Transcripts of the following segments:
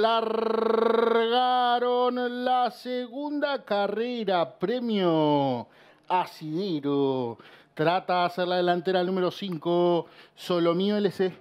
largaron la segunda carrera, premio Asidero. Trata de hacer la delantera número 5, Solomío LC.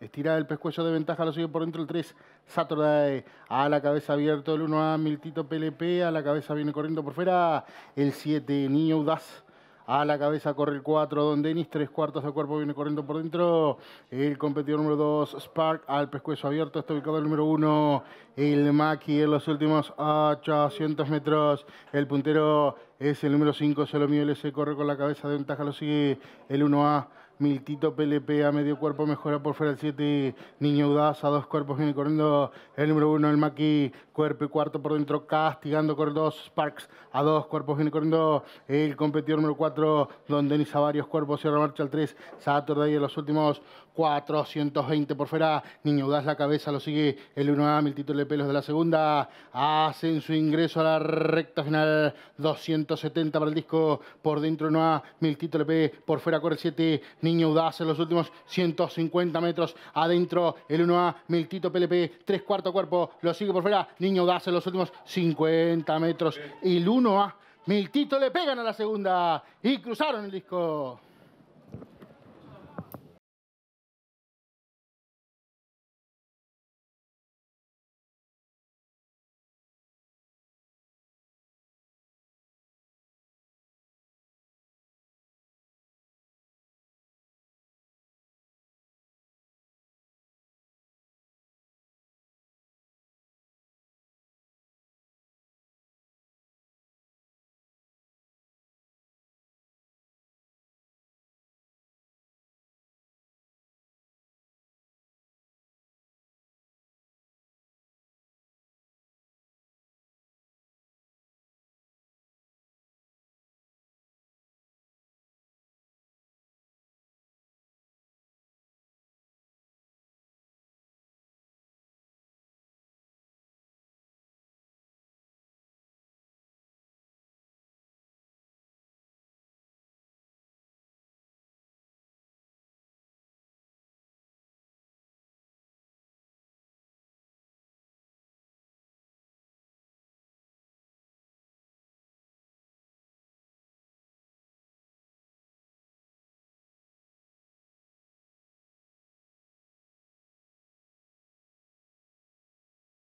Estira el pescuezo de ventaja, lo sigue por dentro el 3. Saturday a la cabeza abierto el 1A, Miltito PLP a la cabeza viene corriendo por fuera. El 7, Niño Audaz a la cabeza corre el 4, Don Denis, tres cuartos de cuerpo viene corriendo por dentro. El competidor número 2, Spark, al pescuezo abierto. Está ubicado el número 1, el Maki en los últimos 800 metros. El puntero es el número 5, Solo Miele se corre con la cabeza de ventaja, lo sigue el 1A. Miltito PLP a medio cuerpo mejora por fuera el 7. Niño Udaz a dos cuerpos viene corriendo el número 1, el Maki. Cuerpo y cuarto por dentro, castigando con dos. Sparks a dos cuerpos viene corriendo el competidor número 4, Don Denis a varios cuerpos. Cierra marcha al 3. ahí en los últimos 420 por fuera. Niño Udaz la cabeza, lo sigue el 1A. Miltito LP los de la segunda. Hacen su ingreso a la recta final. 200 170 para el disco por dentro 1 A, Miltito LP por fuera corre 7, Niño Audaz en los últimos 150 metros adentro el 1A, Miltito PLP, 3 cuarto cuerpo, lo sigue por fuera, Niño Audaz en los últimos 50 metros, el 1A, Miltito le pegan a la segunda y cruzaron el disco.